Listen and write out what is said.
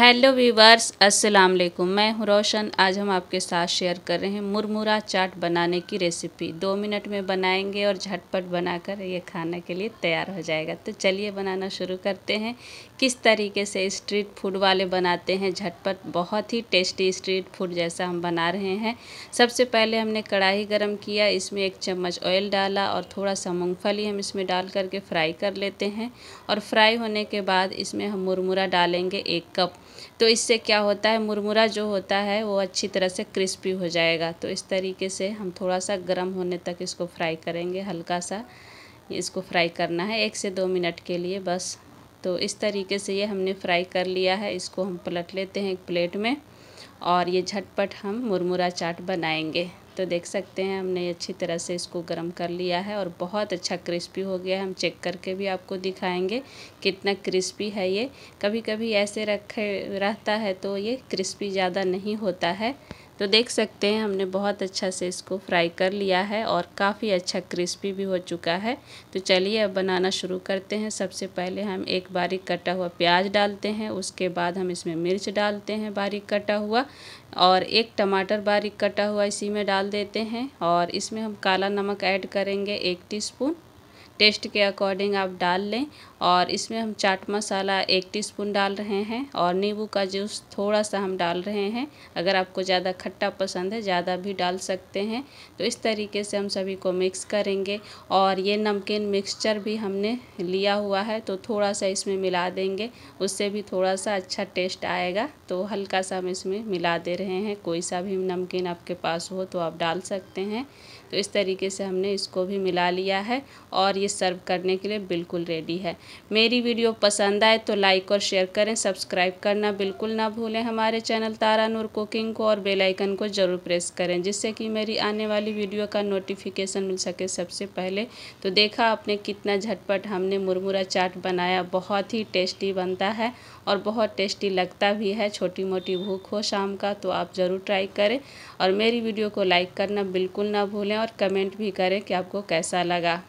hello viewers अस्सलाम वालेकुम मैं हूँ रोशन आज हम आपके साथ शेयर कर रहे हैं मुरमुरा चाट बनाने की रेसिपी दो मिनट में बनाएंगे और झटपट बनाकर ये खाने के लिए तैयार हो जाएगा तो चलिए बनाना शुरू करते हैं किस तरीके से स्ट्रीट फूड वाले बनाते हैं झटपट बहुत ही टेस्टी स्ट्रीट फूड जैसा हम बना रहे हैं सबसे पहले हमने कढ़ाई गर्म किया इसमें एक चम्मच ऑयल डाला और थोड़ा सा मूँगफली हम इसमें डाल करके फ्राई कर लेते हैं और फ्राई होने के बाद इसमें हम मुरमुरा डालेंगे एक कप तो इससे क्या होता है मुरमुरा जो होता है वो अच्छी तरह से क्रिस्पी हो जाएगा तो इस तरीके से हम थोड़ा सा गर्म होने तक इसको फ्राई करेंगे हल्का सा इसको फ्राई करना है एक से दो मिनट के लिए बस तो इस तरीके से ये हमने फ्राई कर लिया है इसको हम पलट लेते हैं एक प्लेट में और ये झटपट हम मुरमुरा चाट बनाएंगे तो देख सकते हैं हमने अच्छी तरह से इसको गर्म कर लिया है और बहुत अच्छा क्रिस्पी हो गया है हम चेक करके भी आपको दिखाएंगे कितना क्रिस्पी है ये कभी कभी ऐसे रखे रहता है तो ये क्रिस्पी ज़्यादा नहीं होता है तो देख सकते हैं हमने बहुत अच्छा से इसको फ्राई कर लिया है और काफ़ी अच्छा क्रिस्पी भी हो चुका है तो चलिए अब बनाना शुरू करते हैं सबसे पहले हम एक बारीक कटा हुआ प्याज डालते हैं उसके बाद हम इसमें मिर्च डालते हैं बारीक कटा हुआ और एक टमाटर बारीक कटा हुआ इसी में डाल देते हैं और इसमें हम काला नमक ऐड करेंगे एक टीस्पून टेस्ट के अकॉर्डिंग आप डाल लें और इसमें हम चाट मसाला एक टीस्पून डाल रहे हैं और नींबू का जूस थोड़ा सा हम डाल रहे हैं अगर आपको ज़्यादा खट्टा पसंद है ज़्यादा भी डाल सकते हैं तो इस तरीके से हम सभी को मिक्स करेंगे और ये नमकीन मिक्सचर भी हमने लिया हुआ है तो थोड़ा सा इसमें मिला देंगे उससे भी थोड़ा सा अच्छा टेस्ट आएगा तो हल्का सा हम इसमें मिला दे रहे हैं कोई सा भी नमकीन आपके पास हो तो आप डाल सकते हैं तो इस तरीके से हमने इसको भी मिला लिया है और ये सर्व करने के लिए बिल्कुल रेडी है मेरी वीडियो पसंद आए तो लाइक और शेयर करें सब्सक्राइब करना बिल्कुल ना भूलें हमारे चैनल तारा नूर कुकिंग को और बेल आइकन को ज़रूर प्रेस करें जिससे कि मेरी आने वाली वीडियो का नोटिफिकेशन मिल सके सबसे पहले तो देखा आपने कितना झटपट हमने मुरमुरा चाट बनाया बहुत ही टेस्टी बनता है और बहुत टेस्टी लगता भी है छोटी मोटी भूख हो शाम का तो आप ज़रूर ट्राई करें और मेरी वीडियो को लाइक करना बिल्कुल ना भूलें और कमेंट भी करें कि आपको कैसा लगा